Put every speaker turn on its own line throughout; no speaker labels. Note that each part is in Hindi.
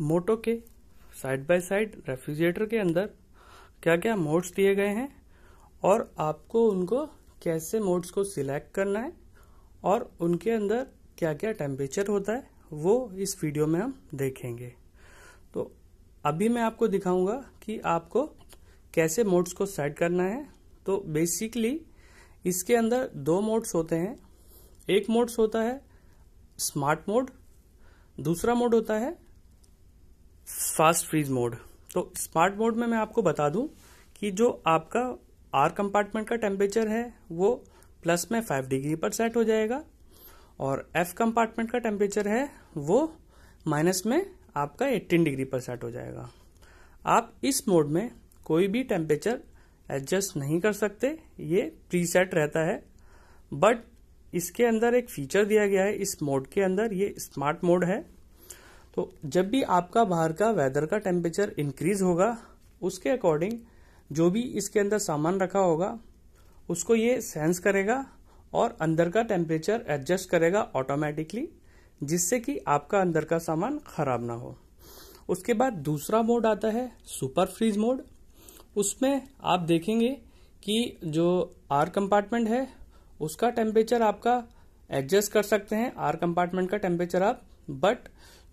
मोटो के साइड बाय साइड रेफ्रिजरेटर के अंदर क्या क्या मोड्स दिए गए हैं और आपको उनको कैसे मोड्स को सिलेक्ट करना है और उनके अंदर क्या क्या टेम्परेचर होता है वो इस वीडियो में हम देखेंगे तो अभी मैं आपको दिखाऊंगा कि आपको कैसे मोड्स को सेट करना है तो बेसिकली इसके अंदर दो मोड्स होते हैं एक मोड्स होता है स्मार्ट मोड दूसरा मोड होता है फास्ट फ्रीज मोड तो स्मार्ट मोड में मैं आपको बता दूं कि जो आपका आर कंपार्टमेंट का टेम्परेचर है वो प्लस में फाइव डिग्री पर सेट हो जाएगा और एफ कंपार्टमेंट का टेम्परेचर है वो माइनस में आपका एट्टीन डिग्री पर सेट हो जाएगा आप इस मोड में कोई भी टेम्परेचर एडजस्ट नहीं कर सकते ये प्रीसेट रहता है बट इसके अंदर एक फीचर दिया गया है इस मोड के अंदर ये स्मार्ट मोड है तो जब भी आपका बाहर का वेदर का टेम्परेचर इंक्रीज होगा उसके अकॉर्डिंग जो भी इसके अंदर सामान रखा होगा उसको ये सेंस करेगा और अंदर का टेम्परेचर एडजस्ट करेगा ऑटोमेटिकली जिससे कि आपका अंदर का सामान खराब ना हो उसके बाद दूसरा मोड आता है सुपर फ्रीज मोड उसमें आप देखेंगे कि जो आर कंपार्टमेंट है उसका टेम्परेचर आपका एडजस्ट कर सकते हैं आर कंपार्टमेंट का टेम्परेचर आप बट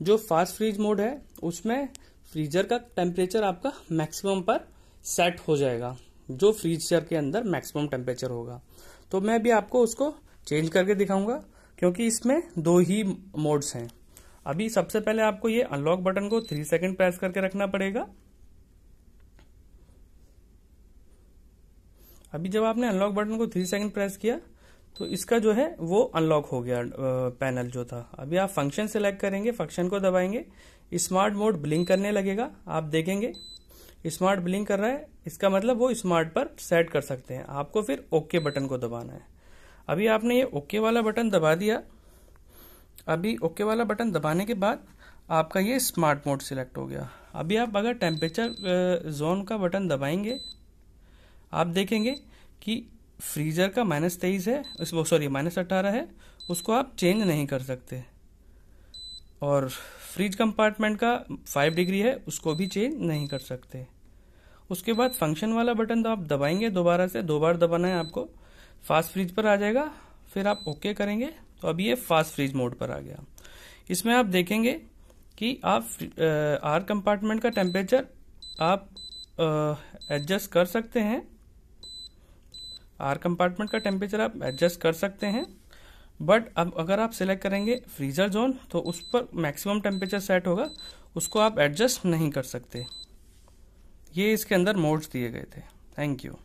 जो फास्ट फ्रीज मोड है उसमें फ्रीजर का टेम्परेचर आपका मैक्सिमम पर सेट हो जाएगा जो फ्रीजर के अंदर मैक्सिमम टेम्परेचर होगा तो मैं भी आपको उसको चेंज करके दिखाऊंगा क्योंकि इसमें दो ही मोड्स हैं अभी सबसे पहले आपको ये अनलॉक बटन को थ्री सेकेंड प्रेस करके रखना पड़ेगा अभी जब आपने अनलॉक बटन को थ्री सेकंड प्रेस किया तो इसका जो है वो अनलॉक हो गया पैनल जो था अभी आप फंक्शन सेलेक्ट करेंगे फंक्शन को दबाएंगे स्मार्ट मोड ब्लिंक करने लगेगा आप देखेंगे स्मार्ट ब्लिंक कर रहा है इसका मतलब वो स्मार्ट पर सेट कर सकते हैं आपको फिर ओके बटन को दबाना है अभी आपने ये ओके वाला बटन दबा दिया अभी ओके वाला बटन दबाने के बाद आपका ये स्मार्ट मोड सिलेक्ट हो गया अभी आप अगर टेम्परेचर जोन का बटन दबाएंगे आप देखेंगे कि फ्रीजर का माइनस तेईस है सॉरी माइनस अट्ठारह है उसको आप चेंज नहीं कर सकते और फ्रिज कंपार्टमेंट का फाइव डिग्री है उसको भी चेंज नहीं कर सकते उसके बाद फंक्शन वाला बटन तो आप दबाएंगे दोबारा से दो बार दबाना है आपको फास्ट फ्रिज पर आ जाएगा फिर आप ओके करेंगे तो अभी ये फास्ट फ्रिज मोड पर आ गया इसमें आप देखेंगे कि आप आर कंपार्टमेंट का टेम्परेचर आप एडजस्ट कर सकते हैं आर कंपार्टमेंट का टेम्परेचर आप एडजस्ट कर सकते हैं बट अब अगर आप सिलेक्ट करेंगे फ्रीजर जोन तो उस पर मैक्सिमम टेम्परेचर सेट होगा उसको आप एडजस्ट नहीं कर सकते ये इसके अंदर मोड्स दिए गए थे थैंक यू